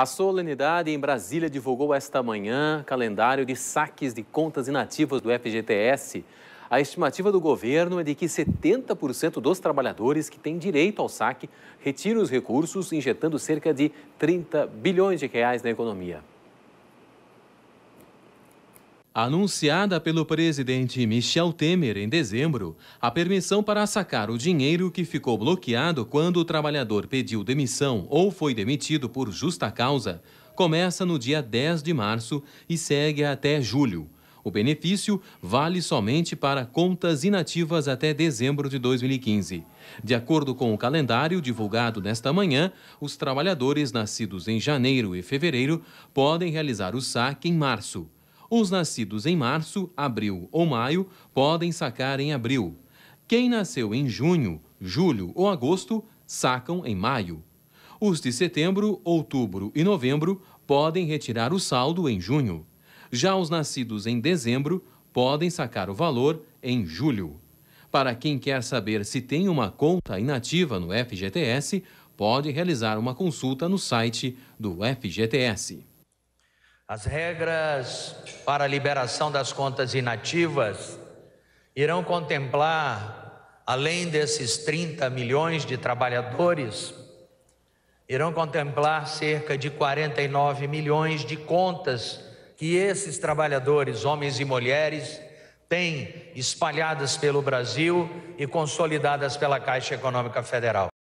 A solenidade em Brasília divulgou esta manhã calendário de saques de contas inativas do FGTS. A estimativa do governo é de que 70% dos trabalhadores que têm direito ao saque retiram os recursos, injetando cerca de 30 bilhões de reais na economia. Anunciada pelo presidente Michel Temer em dezembro, a permissão para sacar o dinheiro que ficou bloqueado quando o trabalhador pediu demissão ou foi demitido por justa causa começa no dia 10 de março e segue até julho. O benefício vale somente para contas inativas até dezembro de 2015. De acordo com o calendário divulgado nesta manhã, os trabalhadores nascidos em janeiro e fevereiro podem realizar o saque em março. Os nascidos em março, abril ou maio podem sacar em abril. Quem nasceu em junho, julho ou agosto sacam em maio. Os de setembro, outubro e novembro podem retirar o saldo em junho. Já os nascidos em dezembro podem sacar o valor em julho. Para quem quer saber se tem uma conta inativa no FGTS, pode realizar uma consulta no site do FGTS. As regras para a liberação das contas inativas irão contemplar, além desses 30 milhões de trabalhadores, irão contemplar cerca de 49 milhões de contas que esses trabalhadores, homens e mulheres, têm espalhadas pelo Brasil e consolidadas pela Caixa Econômica Federal.